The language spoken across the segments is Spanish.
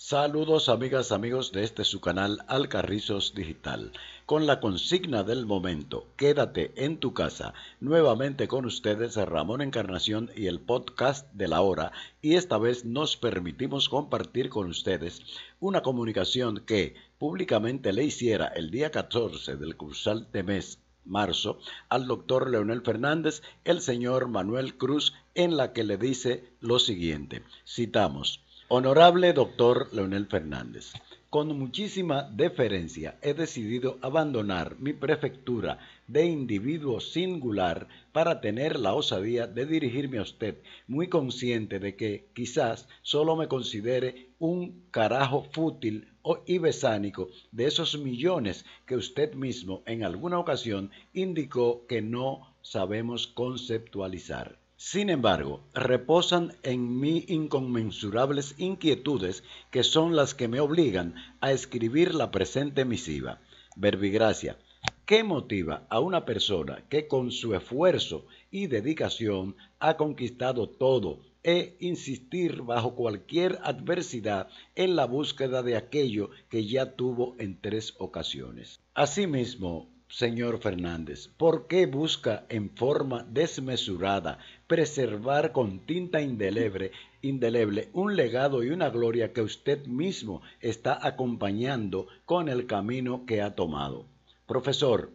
Saludos amigas, amigos de este su canal Alcarrizos Digital. Con la consigna del momento, quédate en tu casa. Nuevamente con ustedes Ramón Encarnación y el podcast de la hora. Y esta vez nos permitimos compartir con ustedes una comunicación que públicamente le hiciera el día 14 del cruzal de mes marzo al doctor Leonel Fernández el señor Manuel Cruz en la que le dice lo siguiente. Citamos. Honorable doctor Leonel Fernández, con muchísima deferencia he decidido abandonar mi prefectura de individuo singular para tener la osadía de dirigirme a usted, muy consciente de que quizás solo me considere un carajo fútil o ibesánico de esos millones que usted mismo en alguna ocasión indicó que no sabemos conceptualizar. Sin embargo, reposan en mí inconmensurables inquietudes que son las que me obligan a escribir la presente misiva. Verbigracia, ¿qué motiva a una persona que con su esfuerzo y dedicación ha conquistado todo e insistir bajo cualquier adversidad en la búsqueda de aquello que ya tuvo en tres ocasiones? Asimismo, señor Fernández, ¿por qué busca en forma desmesurada preservar con tinta indeleble, indeleble un legado y una gloria que usted mismo está acompañando con el camino que ha tomado? Profesor,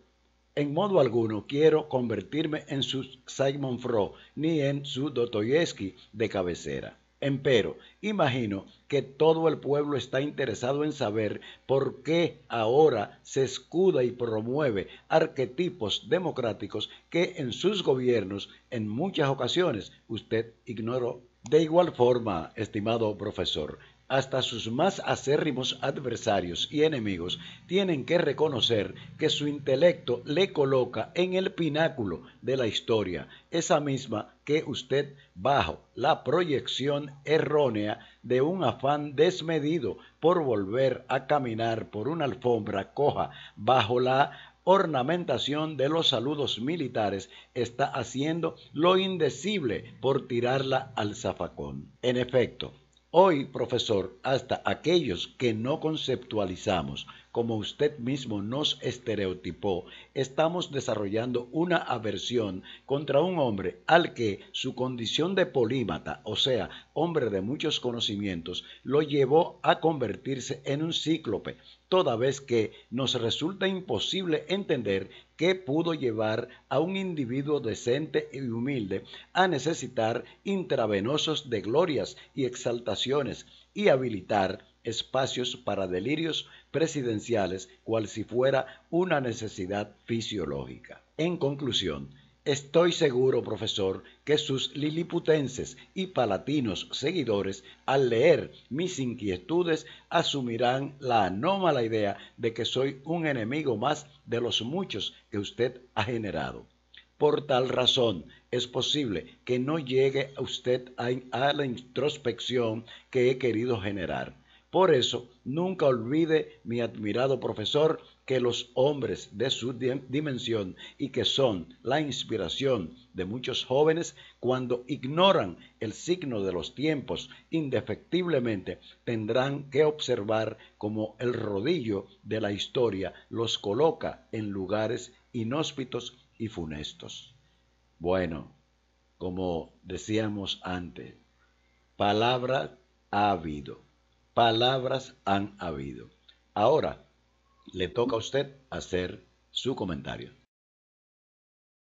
en modo alguno quiero convertirme en su Simon Fro ni en su Dostoyevsky de cabecera. Empero, imagino que todo el pueblo está interesado en saber por qué ahora se escuda y promueve arquetipos democráticos que en sus gobiernos en muchas ocasiones usted ignoró. De igual forma, estimado profesor, hasta sus más acérrimos adversarios y enemigos tienen que reconocer que su intelecto le coloca en el pináculo de la historia, esa misma que usted bajo la proyección errónea de un afán desmedido por volver a caminar por una alfombra coja bajo la ornamentación de los saludos militares está haciendo lo indecible por tirarla al zafacón. En efecto, Hoy, profesor, hasta aquellos que no conceptualizamos como usted mismo nos estereotipó, estamos desarrollando una aversión contra un hombre al que su condición de polímata, o sea, hombre de muchos conocimientos, lo llevó a convertirse en un cíclope, toda vez que nos resulta imposible entender qué pudo llevar a un individuo decente y humilde a necesitar intravenosos de glorias y exaltaciones y habilitar espacios para delirios presidenciales cual si fuera una necesidad fisiológica. En conclusión, Estoy seguro, profesor, que sus liliputenses y palatinos seguidores, al leer mis inquietudes, asumirán la anómala idea de que soy un enemigo más de los muchos que usted ha generado. Por tal razón, es posible que no llegue usted a la introspección que he querido generar por eso, nunca olvide mi admirado profesor que los hombres de su dimensión y que son la inspiración de muchos jóvenes, cuando ignoran el signo de los tiempos, indefectiblemente tendrán que observar como el rodillo de la historia los coloca en lugares inhóspitos y funestos. Bueno, como decíamos antes, palabra ha habido palabras han habido. Ahora le toca a usted hacer su comentario.